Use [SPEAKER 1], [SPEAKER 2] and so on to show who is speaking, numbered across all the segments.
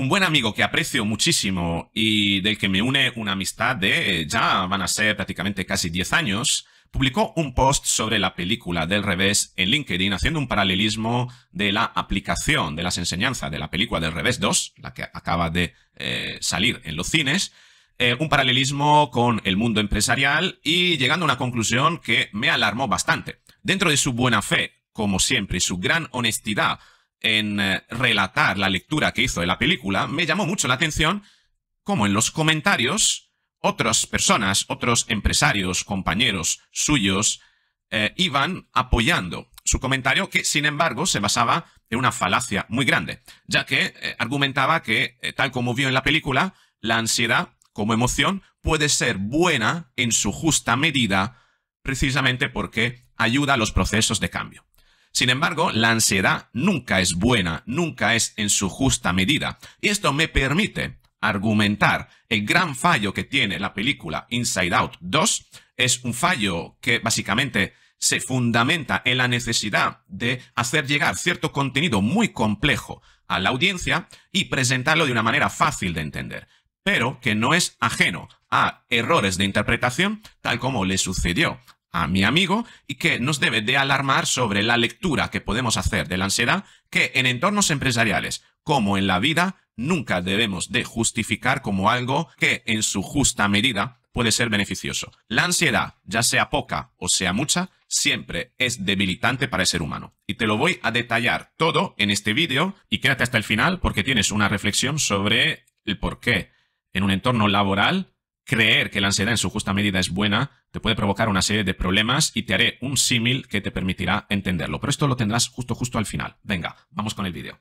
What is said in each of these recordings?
[SPEAKER 1] un buen amigo que aprecio muchísimo y del que me une una amistad de eh, ya van a ser prácticamente casi 10 años, publicó un post sobre la película del revés en LinkedIn haciendo un paralelismo de la aplicación de las enseñanzas de la película del revés 2, la que acaba de eh, salir en los cines, eh, un paralelismo con el mundo empresarial y llegando a una conclusión que me alarmó bastante. Dentro de su buena fe, como siempre, y su gran honestidad en eh, relatar la lectura que hizo de la película, me llamó mucho la atención cómo en los comentarios otras personas, otros empresarios, compañeros suyos, eh, iban apoyando su comentario, que sin embargo se basaba en una falacia muy grande, ya que eh, argumentaba que, tal como vio en la película, la ansiedad como emoción puede ser buena en su justa medida, precisamente porque ayuda a los procesos de cambio. Sin embargo, la ansiedad nunca es buena, nunca es en su justa medida. Y esto me permite argumentar el gran fallo que tiene la película Inside Out 2. Es un fallo que básicamente se fundamenta en la necesidad de hacer llegar cierto contenido muy complejo a la audiencia y presentarlo de una manera fácil de entender, pero que no es ajeno a errores de interpretación, tal como le sucedió a mi amigo y que nos debe de alarmar sobre la lectura que podemos hacer de la ansiedad que en entornos empresariales como en la vida nunca debemos de justificar como algo que en su justa medida puede ser beneficioso. La ansiedad, ya sea poca o sea mucha, siempre es debilitante para el ser humano. Y te lo voy a detallar todo en este vídeo y quédate hasta el final porque tienes una reflexión sobre el por qué en un entorno laboral Creer que la ansiedad en su justa medida es buena te puede provocar una serie de problemas y te haré un símil que te permitirá entenderlo, pero esto lo tendrás justo justo al final. Venga, vamos con el vídeo.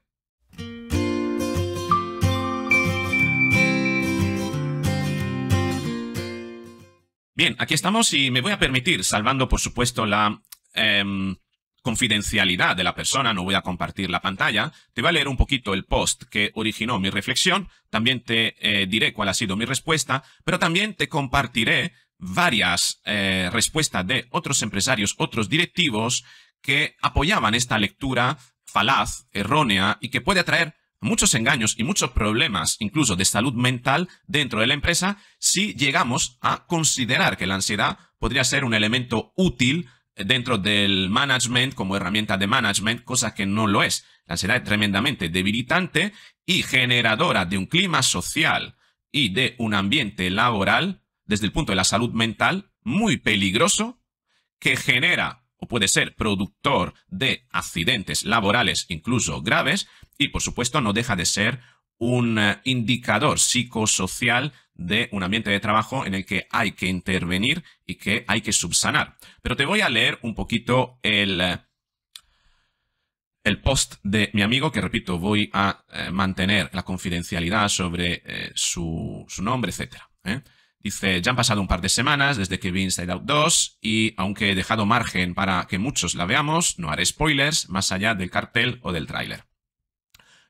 [SPEAKER 1] Bien, aquí estamos y me voy a permitir, salvando por supuesto la... Em, confidencialidad de la persona, no voy a compartir la pantalla, te voy a leer un poquito el post que originó mi reflexión, también te eh, diré cuál ha sido mi respuesta, pero también te compartiré varias eh, respuestas de otros empresarios, otros directivos que apoyaban esta lectura falaz, errónea y que puede atraer muchos engaños y muchos problemas, incluso de salud mental, dentro de la empresa si llegamos a considerar que la ansiedad podría ser un elemento útil dentro del management como herramienta de management, cosa que no lo es. La ansiedad es tremendamente debilitante y generadora de un clima social y de un ambiente laboral, desde el punto de la salud mental, muy peligroso, que genera o puede ser productor de accidentes laborales incluso graves y por supuesto no deja de ser un eh, indicador psicosocial de un ambiente de trabajo en el que hay que intervenir y que hay que subsanar. Pero te voy a leer un poquito el, eh, el post de mi amigo, que repito, voy a eh, mantener la confidencialidad sobre su, su, nombre, etc. Dice, ya han pasado un par de semanas desde que vi Inside Out 2 y aunque he dejado margen para que muchos la veamos, no haré spoilers más allá del cartel o del tráiler.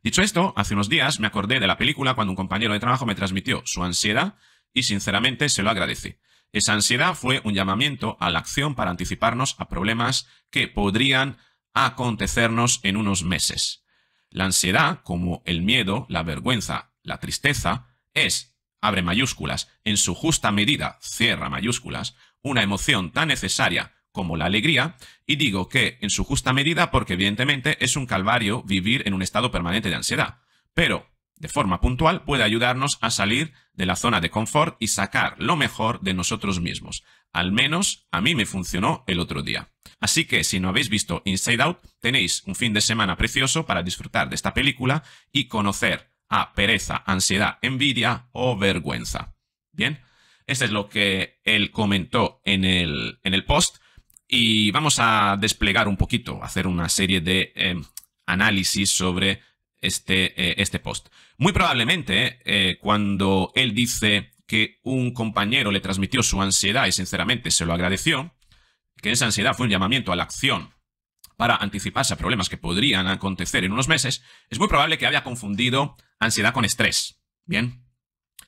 [SPEAKER 1] Dicho esto, hace unos días me acordé de la película cuando un compañero de trabajo me transmitió su ansiedad y sinceramente se lo agradecí. Esa ansiedad fue un llamamiento a la acción para anticiparnos a problemas que podrían acontecernos en unos meses. La ansiedad, como el miedo, la vergüenza, la tristeza, es, abre mayúsculas, en su justa medida, cierra mayúsculas, una emoción tan necesaria como la alegría, y digo que en su justa medida porque evidentemente es un calvario vivir en un estado permanente de ansiedad, pero de forma puntual puede ayudarnos a salir de la zona de confort y sacar lo mejor de nosotros mismos. Al menos a mí me funcionó el otro día. Así que si no habéis visto Inside Out, tenéis un fin de semana precioso para disfrutar de esta película y conocer a pereza, ansiedad, envidia o vergüenza. Bien, eso es lo que él comentó en el, en el post. Y vamos a desplegar un poquito, hacer una serie de eh, análisis sobre este, eh, este, post. Muy probablemente, eh, cuando él dice que un compañero le transmitió su ansiedad y sinceramente se lo agradeció, que esa ansiedad fue un llamamiento a la acción para anticiparse a problemas que podrían acontecer en unos meses, es muy probable que haya confundido ansiedad con estrés. Bien,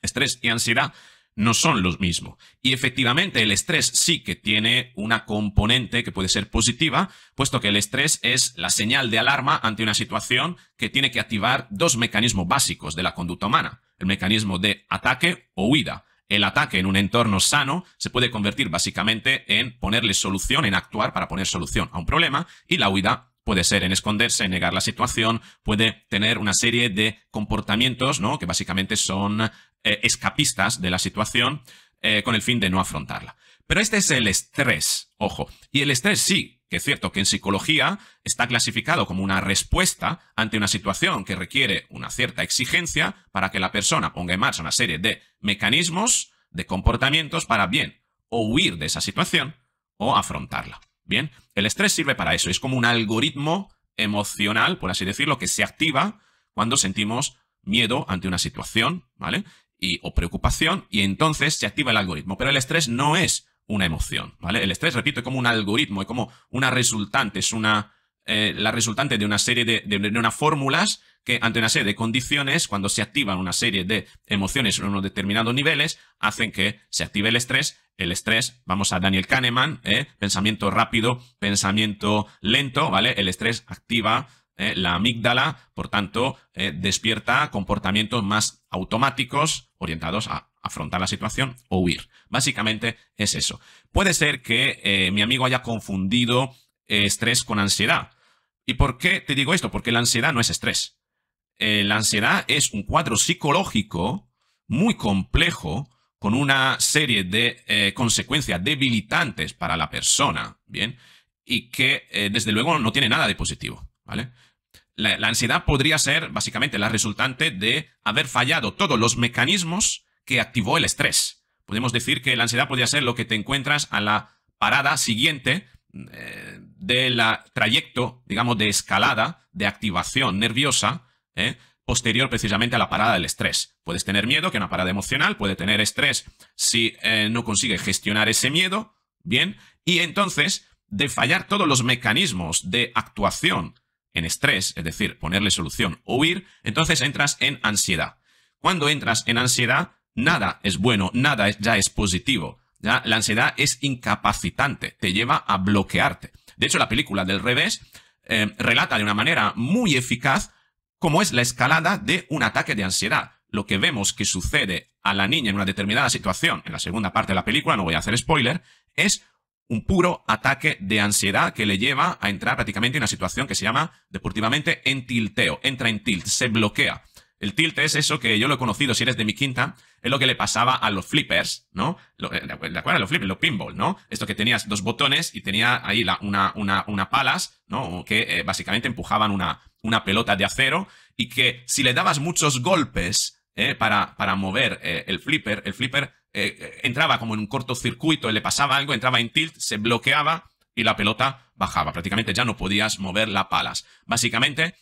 [SPEAKER 1] estrés y ansiedad no son los mismos. Y efectivamente el estrés sí que tiene una componente que puede ser positiva, puesto que el estrés es la señal de alarma ante una situación que tiene que activar dos mecanismos básicos de la conducta humana, el mecanismo de ataque o huida. El ataque en un entorno sano se puede convertir básicamente en ponerle solución, en actuar para poner solución a un problema, y la huida puede ser en esconderse, en negar la situación, puede tener una serie de comportamientos, ¿no? Que básicamente son eh, escapistas de la situación eh, con el fin de no afrontarla. Pero este es el estrés, ojo. Y el estrés sí, que es cierto que en psicología está clasificado como una respuesta ante una situación que requiere una cierta exigencia para que la persona ponga en marcha una serie de mecanismos, de comportamientos para bien o huir de esa situación o afrontarla. Bien, el estrés sirve para eso, es como un algoritmo emocional, por así decirlo, que se activa cuando sentimos miedo ante una situación, ¿vale? y, o preocupación y entonces se activa el algoritmo. Pero el estrés no es una emoción, ¿vale? El estrés, repito, es como un algoritmo, es como una resultante, es una, eh, la resultante de una serie de, de, unas fórmulas que ante una serie de condiciones, cuando se activan una serie de emociones en unos determinados niveles, hacen que se active el estrés. El estrés, vamos a Daniel Kahneman, ¿eh? pensamiento rápido, pensamiento lento, ¿vale? El estrés activa eh, la amígdala, por tanto, eh, despierta comportamientos más automáticos orientados a afrontar la situación o huir. Básicamente es eso. Puede ser que eh, mi amigo haya confundido estrés con ansiedad. ¿Y por qué te digo esto? Porque la ansiedad no es estrés. la ansiedad es un cuadro psicológico muy complejo con una serie de consecuencias debilitantes para la persona, ¿bien? Y que desde luego no tiene nada de positivo. ¿Vale? La, ansiedad podría ser básicamente la resultante de haber fallado todos los mecanismos que activó el estrés. Podemos decir que la ansiedad podría ser lo que te encuentras a la parada siguiente eh, de del trayecto, digamos, de escalada, de activación nerviosa, eh, posterior precisamente a la parada del estrés. Puedes tener miedo, que es una parada emocional, puede tener estrés si eh, no consigue gestionar ese miedo, bien, y entonces de fallar todos los mecanismos de actuación en estrés, es decir, ponerle solución o huir, entonces entras en ansiedad. Cuando entras en ansiedad, nada es bueno, nada ya es positivo. ¿ya? La ansiedad es incapacitante, te lleva a bloquearte. De hecho, la película del revés eh, relata de una manera muy eficaz cómo es la escalada de un ataque de ansiedad. Lo que vemos que sucede a la niña en una determinada situación, en la segunda parte de la película, no voy a hacer spoiler, es un puro ataque de ansiedad que le lleva a entrar prácticamente en una situación que se llama deportivamente en tilteo, entra en tilt, se bloquea. El tilt es eso que yo lo he conocido, si eres de mi quinta, es lo que le pasaba a los flippers, ¿no? ¿De eh, acuerdo? Los flippers, los pinball, ¿no? Esto que tenías dos botones y tenía ahí una, una, una, palas, ¿no? Que eh, básicamente empujaban una, una pelota de acero y que si le dabas muchos golpes eh, para, para mover el flipper, el flipper eh, eh, entraba como en un cortocircuito, le pasaba algo, entraba en tilt, se bloqueaba y la pelota bajaba. Prácticamente ya no podías mover las palas. Básicamente,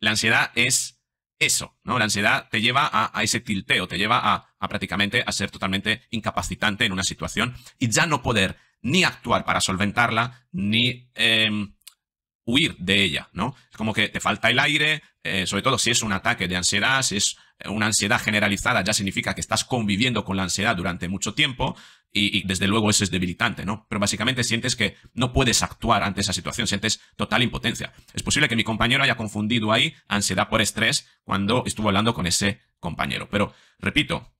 [SPEAKER 1] la ansiedad es eso, ¿no? La ansiedad te lleva a, ese tilteo, te lleva a, prácticamente a ser totalmente incapacitante en una situación y ya no poder ni actuar para solventarla, ni em, huir de ella, ¿no? Es como que te falta el aire, eh, sobre todo si es un ataque de ansiedad, si es una ansiedad generalizada ya significa que estás conviviendo con la ansiedad durante mucho tiempo y, desde luego eso es debilitante, ¿no? Pero básicamente sientes que no puedes actuar ante esa situación, sientes total impotencia. Es posible que mi compañero haya confundido ahí ansiedad por estrés cuando estuvo hablando con ese compañero. Pero, repito,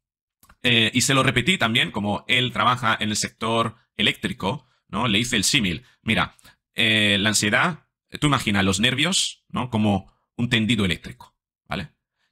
[SPEAKER 1] eh, y se lo repetí también, como él trabaja en el sector eléctrico, ¿no? Le hice el símil. Mira, eh, la ansiedad, tú imaginas los nervios, ¿no? Como un tendido eléctrico.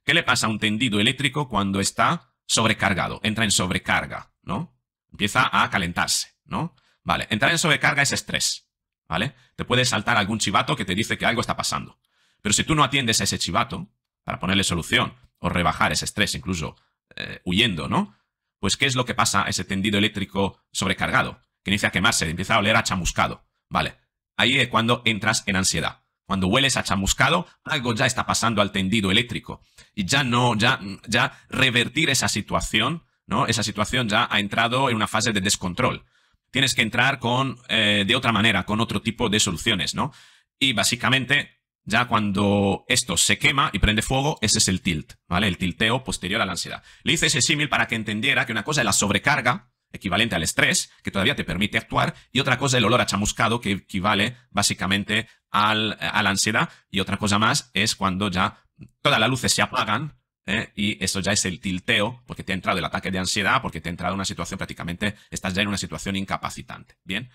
[SPEAKER 1] ¿Qué le pasa a un tendido eléctrico cuando está sobrecargado? Entra en sobrecarga, ¿no? Empieza a calentarse, ¿no? Vale, entrar en sobrecarga es estrés, ¿vale? Te puede saltar algún chivato que te dice que algo está pasando. Pero si tú no atiendes a ese chivato para ponerle solución o rebajar ese estrés, incluso eh, huyendo, ¿no? Pues, ¿qué es lo que pasa a ese tendido eléctrico sobrecargado? Que inicia a quemarse, empieza a oler a chamuscado. Vale, ahí es cuando entras en ansiedad. Cuando hueles a chamuscado, algo ya está pasando al tendido eléctrico. Y ya no, ya, ya revertir esa situación, ¿no? Esa situación ya ha entrado en una fase de descontrol. Tienes que entrar con, eh, de otra manera, con otro tipo de soluciones, ¿no? Y básicamente, ya cuando esto se quema y prende fuego, ese es el tilt, ¿vale? El tilteo posterior a la ansiedad. Le hice ese símil para que entendiera que una cosa es la sobrecarga, equivalente al estrés, que todavía te permite actuar, y otra cosa es el olor a chamuscado, que equivale básicamente al, a la ansiedad. Y otra cosa más es cuando ya todas las luces se apagan ¿eh? y eso ya es el tilteo, porque te ha entrado el ataque de ansiedad, porque te ha entrado una situación prácticamente, estás ya en una situación incapacitante. Bien.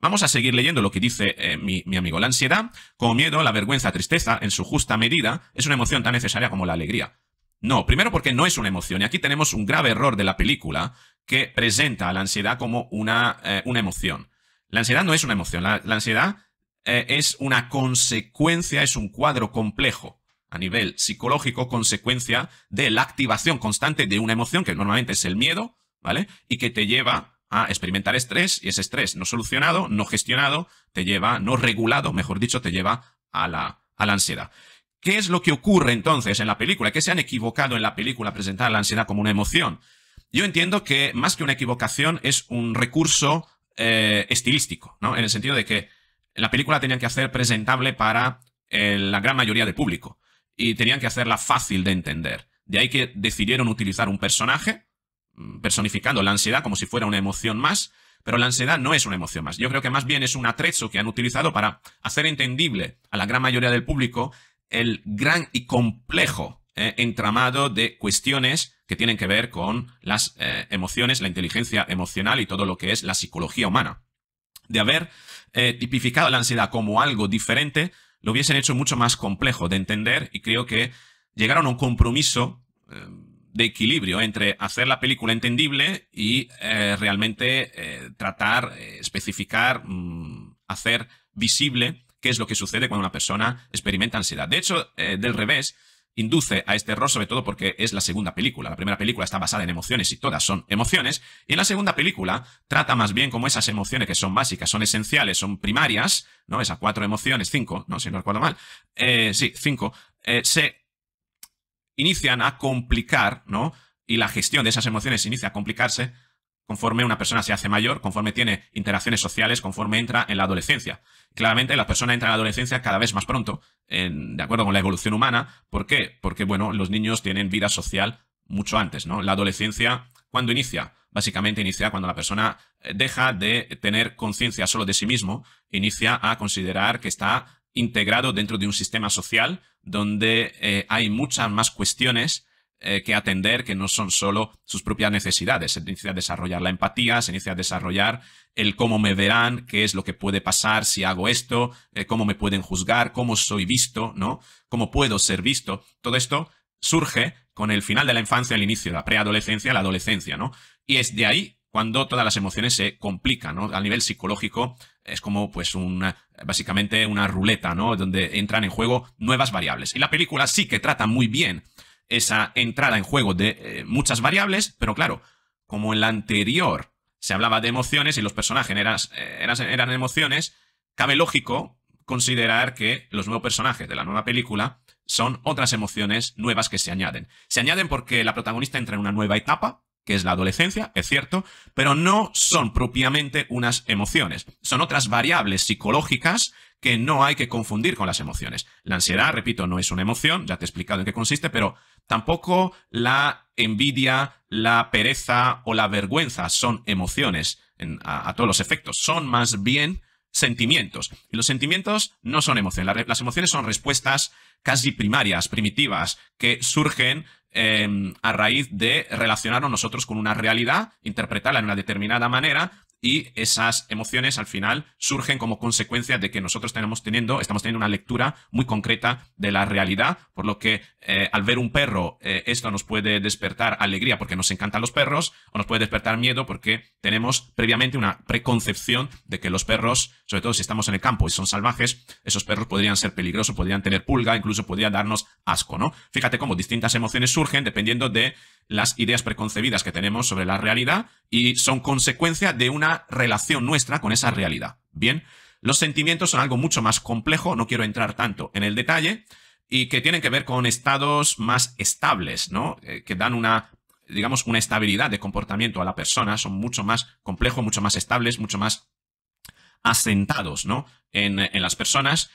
[SPEAKER 1] Vamos a seguir leyendo lo que dice eh, mi, amigo. La ansiedad, como miedo, la vergüenza, tristeza, en su justa medida, es una emoción tan necesaria como la alegría. No, primero porque no es una emoción. Y aquí tenemos un grave error de la película que presenta a la ansiedad como una, eh, una emoción. La ansiedad no es una emoción. la ansiedad eh, es una consecuencia, es un cuadro complejo a nivel psicológico, consecuencia de la activación constante de una emoción, que normalmente es el miedo, ¿vale? Y que te lleva a experimentar estrés, y ese estrés no solucionado, no gestionado, te lleva, no regulado, mejor dicho, te lleva a la, a la ansiedad. ¿Qué es lo que ocurre entonces en la película? ¿Qué se han equivocado en la película presentar la ansiedad como una emoción? Yo entiendo que más que una equivocación es un recurso eh, estilístico, ¿no? En el sentido de que la película tenían que hacer presentable para eh, la gran mayoría del público y tenían que hacerla fácil de entender. De ahí que decidieron utilizar un personaje mm, personificando la ansiedad como si fuera una emoción más, pero la ansiedad no es una emoción más. Yo creo que más bien es un atrezo que han utilizado para hacer entendible a la gran mayoría del público el gran y complejo eh, entramado de cuestiones que tienen que ver con las eh, emociones, la inteligencia emocional y todo lo que es la psicología humana. De haber eh, tipificado la ansiedad como algo diferente, lo hubiesen hecho mucho más complejo de entender y creo que llegaron a un compromiso eh, de equilibrio entre hacer la película entendible y eh, realmente tratar, especificar, mm, hacer visible qué es lo que sucede cuando una persona experimenta ansiedad. De hecho, del revés, induce a este error, sobre todo porque es la segunda película. La primera película está basada en emociones y todas son emociones. Y en la segunda película trata más bien como esas emociones que son básicas, son esenciales, son primarias, ¿no? Esas cuatro emociones, cinco, ¿no? Si no recuerdo mal. Eh, sí, cinco. Eh, se inician a complicar, ¿no? Y la gestión de esas emociones inicia a complicarse conforme una persona se hace mayor, conforme tiene interacciones sociales, conforme entra en la adolescencia. Claramente la persona entra en la adolescencia cada vez más pronto, de acuerdo con la evolución humana. ¿Por qué? Porque, bueno, los niños tienen vida social mucho antes, ¿no? La adolescencia, ¿cuándo inicia? Básicamente inicia cuando la persona eh, deja de tener conciencia solo de sí mismo, inicia a considerar que está integrado dentro de un sistema social donde eh, hay muchas más cuestiones eh, que atender que no son solo sus propias necesidades. Se inicia a desarrollar la empatía, se inicia a desarrollar el cómo me verán, qué es lo que puede pasar si hago esto, eh, cómo me pueden juzgar, cómo soy visto, ¿no? Cómo puedo ser visto. Todo esto surge con el final de la infancia, el inicio de la preadolescencia, la adolescencia, ¿no? Y es de ahí cuando todas las emociones se complican, ¿no? A nivel psicológico es como pues una, básicamente una ruleta, ¿no? Donde entran en juego nuevas variables. Y la película sí que trata muy bien esa entrada en juego de eh, muchas variables, pero claro, como en la anterior se hablaba de emociones y los personajes eh, eran emociones, cabe lógico considerar que los nuevos personajes de la nueva película son otras emociones nuevas que se añaden. Se añaden porque la protagonista entra en una nueva etapa, que es la adolescencia, es cierto, pero no son propiamente unas emociones, son otras variables psicológicas que no hay que confundir con las emociones. La ansiedad, repito, no es una emoción, ya te he explicado en qué consiste, pero tampoco la envidia, la pereza o la vergüenza son emociones a, todos los efectos, son más bien sentimientos. Y los sentimientos no son emociones, las emociones son respuestas casi primarias, primitivas, que surgen em, a raíz de relacionarnos nosotros con una realidad, interpretarla en una determinada manera y esas emociones al final surgen como consecuencia de que nosotros tenemos teniendo, estamos teniendo una lectura muy concreta de la realidad, por lo que eh, al ver un perro eh, esto nos puede despertar alegría porque nos encantan los perros o nos puede despertar miedo porque tenemos previamente una preconcepción de que los perros, sobre todo si estamos en el campo y son salvajes, esos perros podrían ser peligrosos, podrían tener pulga, incluso podría darnos asco, ¿no? Fíjate cómo distintas emociones surgen dependiendo de las ideas preconcebidas que tenemos sobre la realidad y son consecuencia de una relación nuestra con esa realidad. Bien, los sentimientos son algo mucho más complejo, no quiero entrar tanto en el detalle, y que tienen que ver con estados más estables, ¿no? Eh, que dan una, digamos, una estabilidad de comportamiento a la persona, son mucho más complejos, mucho más estables, mucho más asentados, ¿no? en las personas.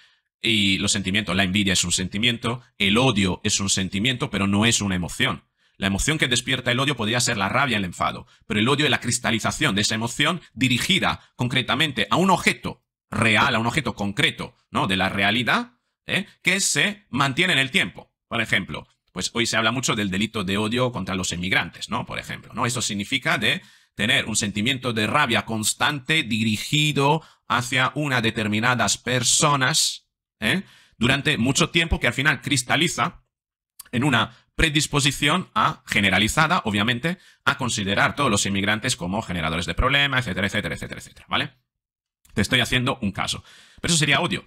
[SPEAKER 1] Y los sentimientos, la envidia es un sentimiento, el odio es un sentimiento, pero no es una emoción. La emoción que despierta el odio podría ser la rabia, el enfado, pero el odio es la cristalización de esa emoción dirigida concretamente a un objeto real, a un objeto concreto, ¿no? De la realidad, ¿eh? que se mantiene en el tiempo. Por ejemplo, pues hoy se habla mucho del delito de odio contra los inmigrantes, ¿no? Por ejemplo, ¿no? Eso significa de tener un sentimiento de rabia constante dirigido hacia una determinadas personas ¿eh? durante mucho tiempo que al final cristaliza en una predisposición a generalizada, obviamente, a considerar todos los inmigrantes como generadores de problemas, etcétera, etcétera, etcétera, etcétera, ¿vale? Te estoy haciendo un caso. Pero eso sería odio.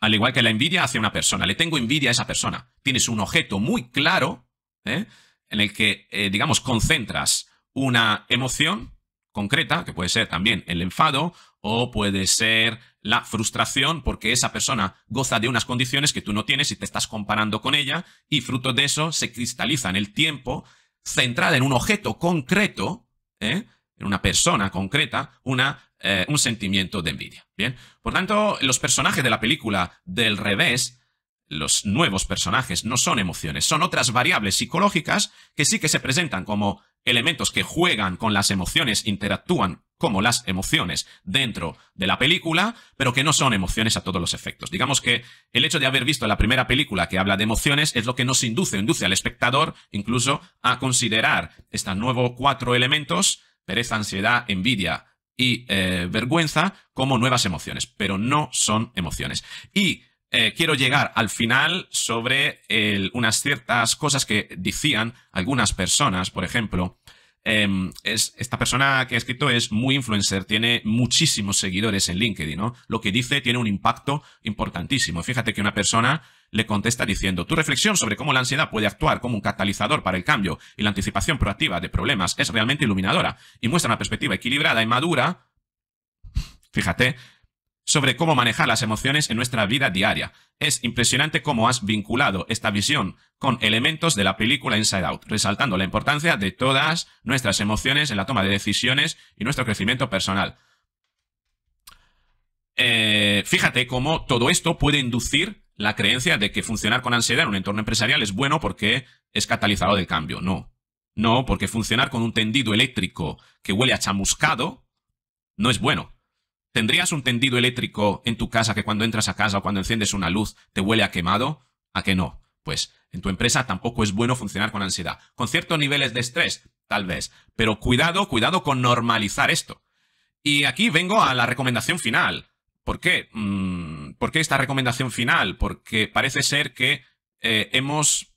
[SPEAKER 1] Al igual que la envidia hacia una persona. Le tengo envidia a esa persona. Tienes un objeto muy claro ¿eh? en el que, eh, digamos, concentras una emoción concreta, que puede ser también el enfado o puede ser la frustración porque esa persona goza de unas condiciones que tú no tienes y te estás comparando con ella y fruto de eso se cristaliza en el tiempo centrada en un objeto concreto, ¿eh? en una persona concreta, una, eh, un sentimiento de envidia. Bien, por tanto, los personajes de la película del revés los nuevos personajes no son emociones, son otras variables psicológicas que sí que se presentan como elementos que juegan con las emociones, interactúan como las emociones dentro de la película, pero que no son emociones a todos los efectos. Digamos que el hecho de haber visto la primera película que habla de emociones es lo que nos induce, induce al espectador incluso a considerar estos nuevos cuatro elementos, pereza, ansiedad, envidia y eh, vergüenza, como nuevas emociones, pero no son emociones. Y eh, quiero llegar al final sobre unas ciertas cosas que decían algunas personas, por ejemplo, Em, es, esta persona que ha escrito es muy influencer, tiene muchísimos seguidores en LinkedIn, ¿no? Lo que dice tiene un impacto importantísimo. Fíjate que una persona le contesta diciendo, tu reflexión sobre cómo la ansiedad puede actuar como un catalizador para el cambio y la anticipación proactiva de problemas es realmente iluminadora y muestra una perspectiva equilibrada y madura, fíjate, sobre cómo manejar las emociones en nuestra vida diaria. Es impresionante cómo has vinculado esta visión con elementos de la película Inside Out, resaltando la importancia de todas nuestras emociones en la toma de decisiones y nuestro crecimiento personal. Eh, fíjate cómo todo esto puede inducir la creencia de que funcionar con ansiedad en un entorno empresarial es bueno porque es catalizador del cambio. No. No, porque funcionar con un tendido eléctrico que huele a chamuscado no es bueno. ¿Tendrías un tendido eléctrico en tu casa que cuando entras a casa o cuando enciendes una luz te huele a quemado? ¿A que no? Pues en tu empresa tampoco es bueno funcionar con ansiedad. Con ciertos niveles de estrés, tal vez. Pero cuidado, cuidado con normalizar esto. Y aquí vengo a la recomendación final. ¿Por qué? Mm, ¿Por qué esta recomendación final? Porque parece ser que eh, hemos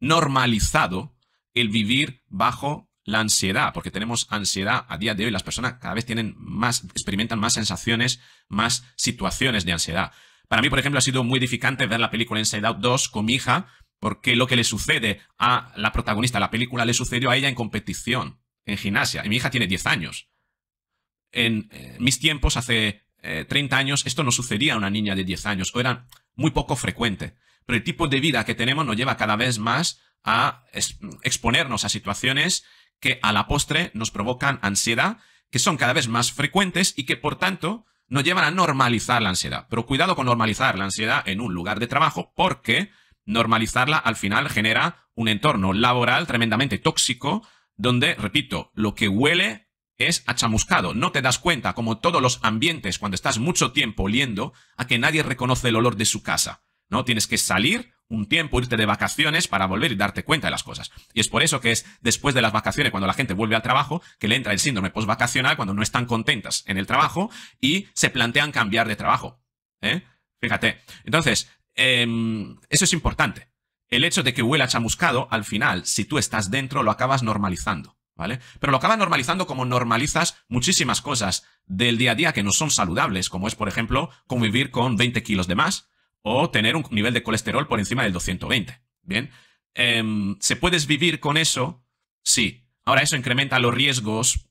[SPEAKER 1] normalizado el vivir bajo la ansiedad, porque tenemos ansiedad a día de hoy, las personas cada vez tienen más, experimentan más sensaciones, más situaciones de ansiedad. Para mí, por ejemplo, ha sido muy edificante ver la película Inside Out 2 con mi hija, porque lo que le sucede a la protagonista de la película le sucedió a ella en competición, en gimnasia. Y mi hija tiene 10 años. En eh, mis tiempos, hace 30 eh, años, esto no sucedía a una niña de 10 años, o era muy poco frecuente. Pero el tipo de vida que tenemos nos lleva cada vez más a exponernos a situaciones que a la postre nos provocan ansiedad, que son cada vez más frecuentes y que por tanto nos llevan a normalizar la ansiedad. Pero cuidado con normalizar la ansiedad en un lugar de trabajo porque normalizarla al final genera un entorno laboral tremendamente tóxico donde, repito, lo que huele es achamuscado. No te das cuenta, como todos los ambientes, cuando estás mucho tiempo oliendo, a que nadie reconoce el olor de su casa. ¿no? Tienes que salir un tiempo, irte de vacaciones para volver y darte cuenta de las cosas. Y es por eso que es después de las vacaciones, cuando la gente vuelve al trabajo, que le entra el síndrome post-vacacional cuando no están contentas en el trabajo y se plantean cambiar de trabajo. ¿eh? Fíjate. Entonces, em, eso es importante. El hecho de que huela chamuscado, al final, si tú estás dentro, lo acabas normalizando. ¿Vale? Pero lo acabas normalizando como normalizas muchísimas cosas del día a día que no son saludables, como es, por ejemplo, convivir con 20 kilos de más, o tener un nivel de colesterol por encima del 220. Bien, em, ¿se puedes vivir con eso? Sí. Ahora, eso incrementa los riesgos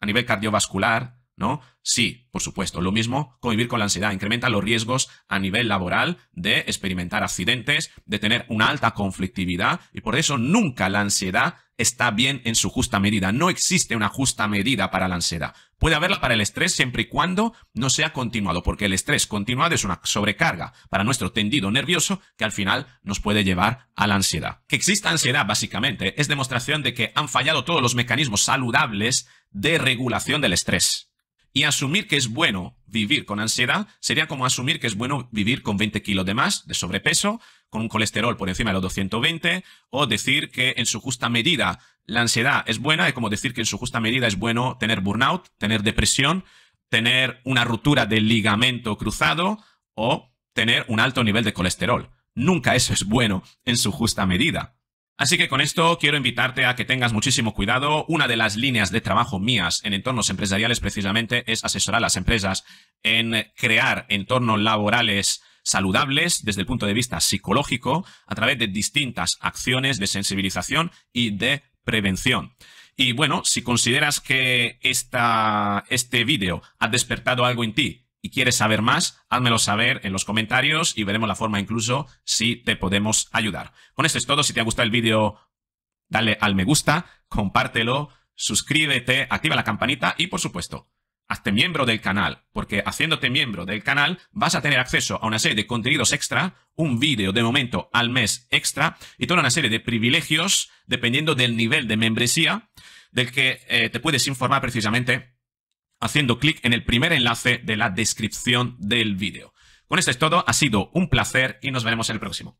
[SPEAKER 1] a nivel cardiovascular, ¿no? Sí, por supuesto. Lo mismo convivir con la ansiedad. Incrementa los riesgos a nivel laboral de experimentar accidentes, de tener una alta conflictividad y por eso nunca la ansiedad está bien en su justa medida. No existe una justa medida para la ansiedad. Puede haberla para el estrés siempre y cuando no sea continuado, porque el estrés continuado es una sobrecarga para nuestro tendido nervioso que al final nos puede llevar a la ansiedad. Que exista ansiedad, básicamente, es demostración de que han fallado todos los mecanismos saludables de regulación del estrés. Y asumir que es bueno vivir con ansiedad sería como asumir que es bueno vivir con 20 kilos de más de sobrepeso, con un colesterol por encima de los 220, o decir que en su justa medida la ansiedad es buena, es como decir que en su justa medida es bueno tener burnout, tener depresión, tener una ruptura del ligamento cruzado o tener un alto nivel de colesterol. Nunca eso es bueno en su justa medida. Así que con esto quiero invitarte a que tengas muchísimo cuidado. Una de las líneas de trabajo mías en entornos empresariales precisamente es asesorar a las empresas en crear entornos laborales saludables desde el punto de vista psicológico a través de distintas acciones de sensibilización y de prevención. Y bueno, si consideras que esta, este vídeo ha despertado algo en ti y quieres saber más, házmelo saber en los comentarios y veremos la forma incluso si te podemos ayudar. Con esto es todo. Si te ha gustado el vídeo, dale al me gusta, compártelo, suscríbete, activa la campanita y por supuesto, hazte miembro del canal, porque haciéndote miembro del canal vas a tener acceso a una serie de contenidos extra, un vídeo de momento al mes extra y toda una serie de privilegios dependiendo del nivel de membresía del que eh, te puedes informar precisamente haciendo clic en el primer enlace de la descripción del vídeo. Con esto es todo, ha sido un placer y nos veremos en el próximo.